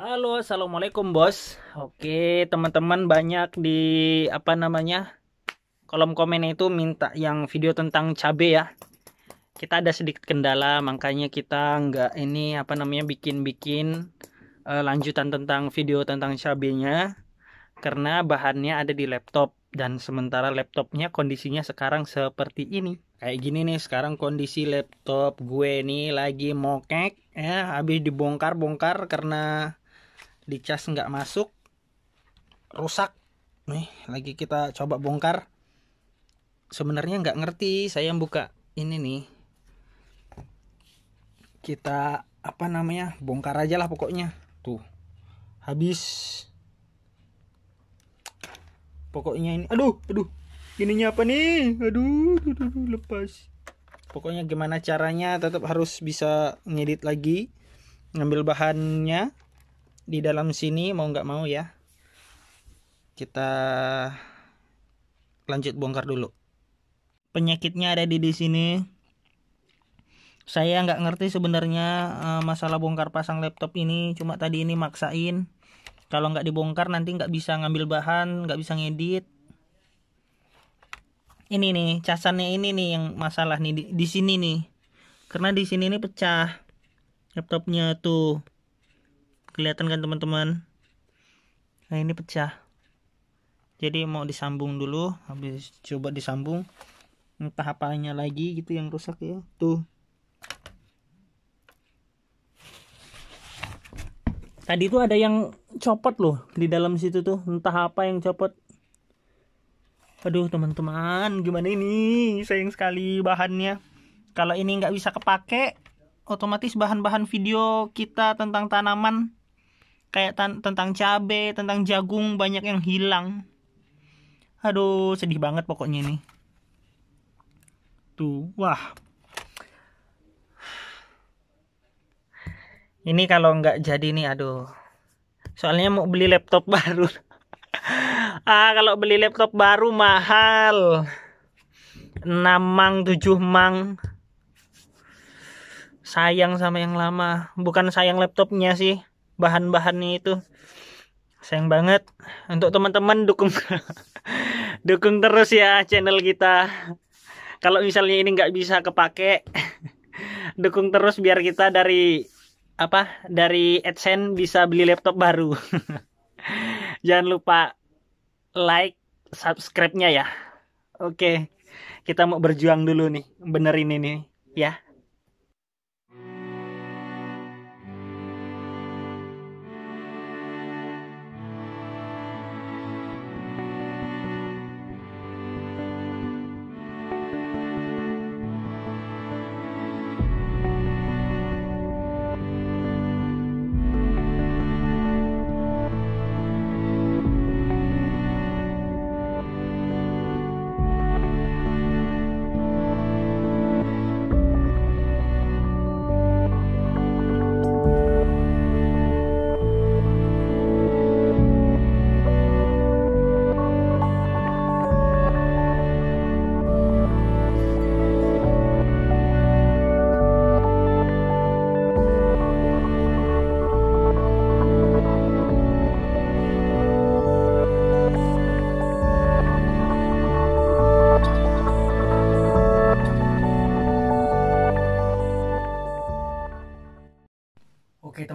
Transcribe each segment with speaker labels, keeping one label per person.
Speaker 1: Halo, assalamualaikum bos. Oke, teman-teman banyak di apa namanya kolom komen itu minta yang video tentang cabe ya. Kita ada sedikit kendala, makanya kita nggak ini apa namanya bikin-bikin uh, lanjutan tentang video tentang cabenya karena bahannya ada di laptop dan sementara laptopnya kondisinya sekarang seperti ini. Kayak gini nih sekarang kondisi laptop gue nih lagi mokek ya habis dibongkar-bongkar karena dicas nggak masuk rusak nih lagi kita coba bongkar sebenarnya nggak ngerti saya buka ini nih kita apa namanya bongkar aja lah pokoknya tuh habis pokoknya ini aduh aduh ininya apa nih aduh, aduh, aduh lepas pokoknya gimana caranya tetap harus bisa ngedit lagi ngambil bahannya di dalam sini mau nggak mau ya kita lanjut bongkar dulu penyakitnya ada di di sini saya nggak ngerti sebenarnya eh, masalah bongkar pasang laptop ini cuma tadi ini maksain kalau nggak dibongkar nanti nggak bisa ngambil bahan nggak bisa ngedit ini nih casannya ini nih yang masalah nih di, di sini nih karena di sini ini pecah laptopnya tuh kelihatan kan teman-teman nah ini pecah jadi mau disambung dulu habis coba disambung entah apanya lagi gitu yang rusak ya tuh tadi tuh ada yang copot loh di dalam situ tuh entah apa yang copot aduh teman-teman gimana ini sayang sekali bahannya kalau ini nggak bisa kepake otomatis bahan-bahan video kita tentang tanaman kayak tentang cabe, tentang jagung banyak yang hilang. Aduh, sedih banget pokoknya ini. Tuh, wah. Ini kalau nggak jadi nih, aduh. Soalnya mau beli laptop baru. ah, kalau beli laptop baru mahal. 6 mang, 7 mang. Sayang sama yang lama. Bukan sayang laptopnya sih bahan-bahannya itu sayang banget untuk teman-teman dukung dukung terus ya channel kita kalau misalnya ini nggak bisa kepake dukung terus biar kita dari apa dari AdSense bisa beli laptop baru jangan lupa like subscribe-nya ya oke kita mau berjuang dulu nih benerin ini nih, ya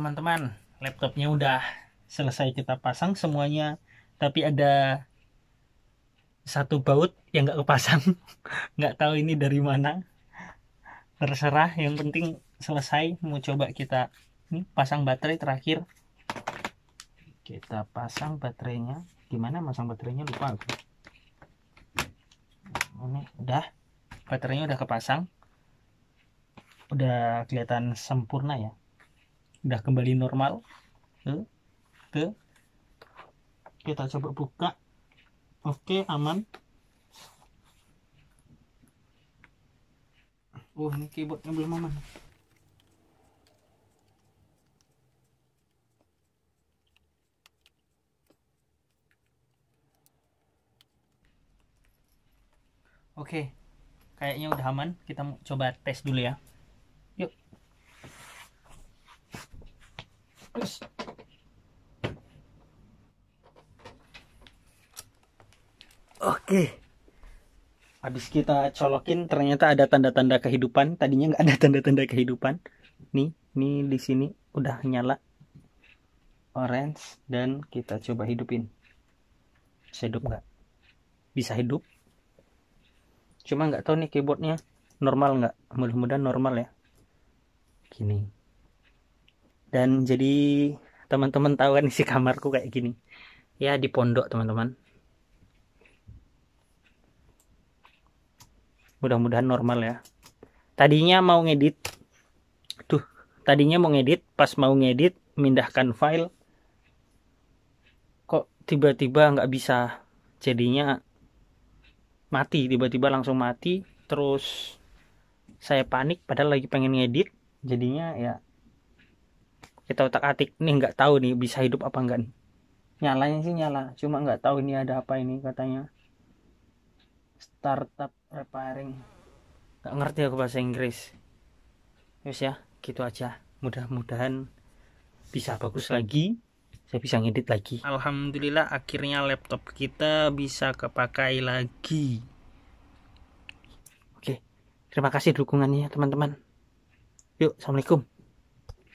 Speaker 1: teman-teman laptopnya udah selesai kita pasang semuanya tapi ada satu baut yang nggak kepasang nggak tahu ini dari mana terserah yang penting selesai mau coba kita ini pasang baterai terakhir kita pasang baterainya gimana masang baterainya lupa aku ini udah baterainya udah kepasang udah kelihatan sempurna ya udah kembali normal tuh, kita coba buka oke aman Oh, ini keyboardnya belum aman. Oke, kayaknya udah aman. Kita coba tes dulu ya. Oke. Habis kita colokin ternyata ada tanda-tanda kehidupan. Tadinya nggak ada tanda-tanda kehidupan. Nih, nih di sini udah nyala orange dan kita coba hidupin. Bisa hidup nggak? Bisa hidup. Cuma nggak tahu nih keyboardnya normal nggak. Mudah-mudahan normal ya. Gini dan jadi teman-teman tahu kan isi kamarku kayak gini ya di pondok teman-teman mudah-mudahan normal ya tadinya mau ngedit tuh tadinya mau ngedit pas mau ngedit mindahkan file kok tiba-tiba nggak bisa jadinya mati tiba-tiba langsung mati terus saya panik padahal lagi pengen ngedit jadinya ya kita otak atik nih nggak tahu nih bisa hidup apa enggak nih nyalanya sih nyala cuma nggak tahu ini ada apa ini katanya startup repairing nggak ngerti aku bahasa Inggris terus ya gitu aja mudah-mudahan bisa bagus lagi saya bisa ngedit lagi Alhamdulillah akhirnya laptop kita bisa kepakai lagi oke terima kasih dukungannya teman-teman yuk Assalamualaikum